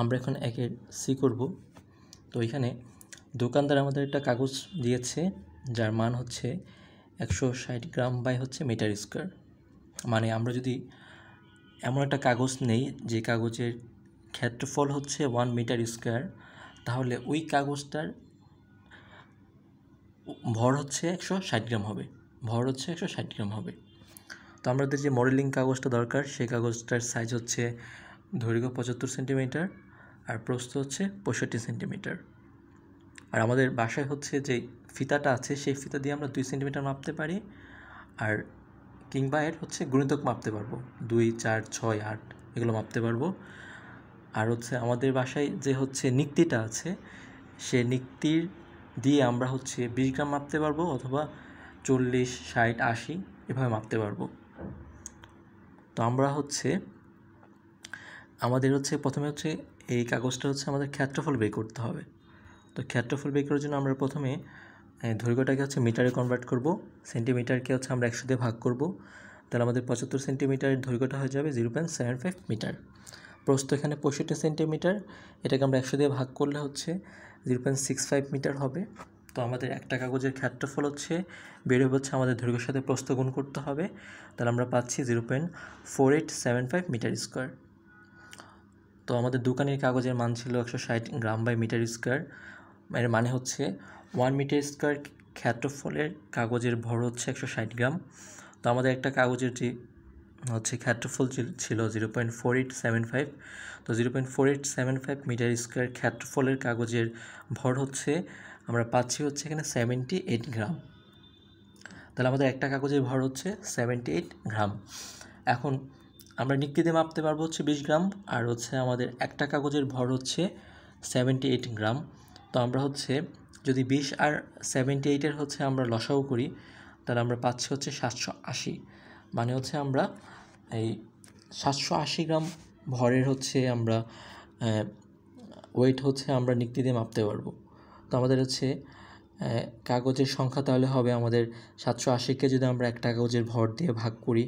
আমরা এখন একের সি করব তো এখানে দোকানদার আমাদের একটা কাগজ দিয়েছে যার মান হচ্ছে একশো ষাট গ্রাম বাই হচ্ছে মিটার স্কোয়ার মানে আমরা যদি এমন একটা কাগজ নেই যে কাগজের ক্ষেত্রফল হচ্ছে ওয়ান মিটার স্কোয়ার তাহলে ওই কাগজটার ভর হচ্ছে একশো ষাট গ্রাম হবে ভর হচ্ছে একশো ষাট গ্রাম হবে তো আমাদের যে মডেলিং কাগজটা দরকার সেই কাগজটার সাইজ হচ্ছে দৈর্ঘ্য পঁচাত্তর সেন্টিমিটার আর প্রস্থ হচ্ছে পঁয়ষট্টি সেন্টিমিটার আর আমাদের বাসায় হচ্ছে যে ফিতাটা আছে সেই ফিতা দিয়ে আমরা দুই সেন্টিমিটার মাপতে পারি আর কিংবা এর হচ্ছে গুণিতক মাপতে পারবো দুই চার ছয় আট এগুলো মাপতে পারবো আর হচ্ছে আমাদের বাসায় যে হচ্ছে নিক্তিটা আছে সে নিক্তির দিয়ে আমরা হচ্ছে বিশ গ্রাম মাপতে পারবো অথবা চল্লিশ ষাট আশি এভাবে মাপতে পারবো তো আমরা হচ্ছে আমাদের হচ্ছে প্রথমে হচ্ছে এই কাগজটা হচ্ছে আমাদের ক্ষেত্রফল বের করতে হবে তো ক্ষেত্রফল বের করার জন্য আমরা প্রথমে দৈর্ঘ্যটাকে হচ্ছে মিটারে কনভার্ট করব সেন্টিমিটারকে হচ্ছে আমরা একশো দিয়ে ভাগ করব তাহলে আমাদের পঁচাত্তর সেন্টিমিটারের দৈর্ঘ্যটা হয়ে যাবে zero point seven five metre প্রস্থ এখানে পঁয়ষট্টি সেন্টিমিটার এটাকে আমরা একশো দিয়ে ভাগ করলে হচ্ছে zero point six five metre হবে তো আমাদের একটা কাগজের ক্ষেত্রফল হচ্ছে বেরোবে হচ্ছে আমাদের দৈর্ঘ্যের সাথে প্রস্থ গুণ করতে হবে তাহলে আমরা পাচ্ছি zero point four eight seven five metre square তো আমাদের দোকানের কাগজের মান ছিল একশো ষাট গ্রাম বাই মিটার স্কোয়ার এর মানে হচ্ছে ওয়ান মিটার স্কোয়ার ক্ষেত্রফলের কাগজের ভর হচ্ছে একশো ষাট গ্রাম তো আমাদের একটা কাগজের যে হচ্ছে ক্ষেত্রফল ছিল zero point four eight seven five তো zero point four eight seven five metre square ক্ষেত্রফলের কাগজের ভর হচ্ছে আমরা পাচ্ছি হচ্ছে এখানে সেভেন্টি এইট গ্রাম তাহলে আমাদের একটা কাগজের ভর হচ্ছে সেভেন্টি এইট গ্রাম এখন আমরা নিকৃতি মাপতে পারবো হচ্ছে বিশ গ্রাম আর হচ্ছে আমাদের একটা কাগজের ভর হচ্ছে সেভেন্টি এইট গ্রাম তো আমরা হচ্ছে যদি বিশ আর সেভেন্টি এইটের হচ্ছে আমরা লসাও করি তাহলে আমরা পাচ্ছি হচ্ছে সাতশো আশি মানে হচ্ছে আমরা এই সাতশো আশি গ্রাম ভরের হচ্ছে আমরা ওয়েট হচ্ছে আমরা নিকৃতি মাপতে পারবো তো আমাদের হচ্ছে কাগজের সংখ্যা তাহলে হবে আমাদের সাতশো আশিকে যদি আমরা একটা কাগজের ভর দিয়ে ভাগ করি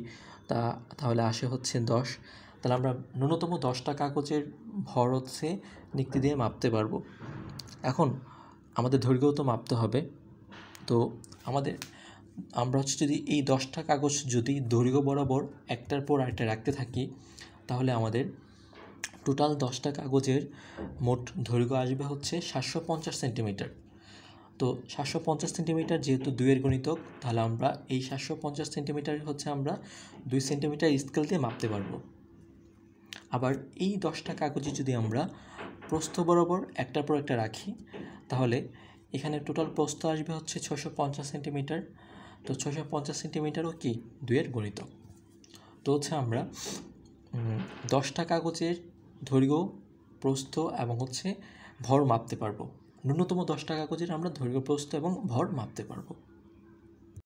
তা তাহলে আসে হচ্ছে দশ তাহলে আমরা ন্যূনতম দশটা কাগজের ভর হচ্ছে নিক্তি দিয়ে মাপতে পারবো এখন আমাদের দৈর্ঘ্যও তো মাপতে হবে তো আমাদের আমরা হচ্ছে যদি এই দশটা কাগজ যদি দৈর্ঘ্য বরাবর একটার পর আরেকটা রাখতে থাকি তাহলে আমাদের টোটাল দশটা কাগজের মোট দৈর্ঘ্য আসবে হচ্ছে সাতশো পঞ্চাশ সেন্টিমিটার তো সাতশো পঞ্চাশ সেন্টিমিটার যেহেতু দুইয়ের গণিতক তাহলে আমরা এই সাতশো পঞ্চাশ সেন্টিমিটার হচ্ছে আমরা দুই সেন্টিমিটার স্কেল দিয়ে মাপতে পারব আবার এই দশটা কাগজে যদি আমরা প্রস্থ বরাবর একটার পর একটা রাখি তাহলে এখানে টোটাল প্রস্থ আসবে হচ্ছে ছশো পঞ্চাশ সেন্টিমিটার তো ছশো পঞ্চাশ সেন্টিমিটারও কি দুয়ের গণিত তো হচ্ছে আমরা দশটা কাগজের দৈর্ঘ্য প্রস্থ এবং হচ্ছে ভর মাপতে পারবো ন্যূনতম দশ টাকা করে আমরা দৈর্ঘ্যপ্রস্থ এবং ভর মাপতে পারবো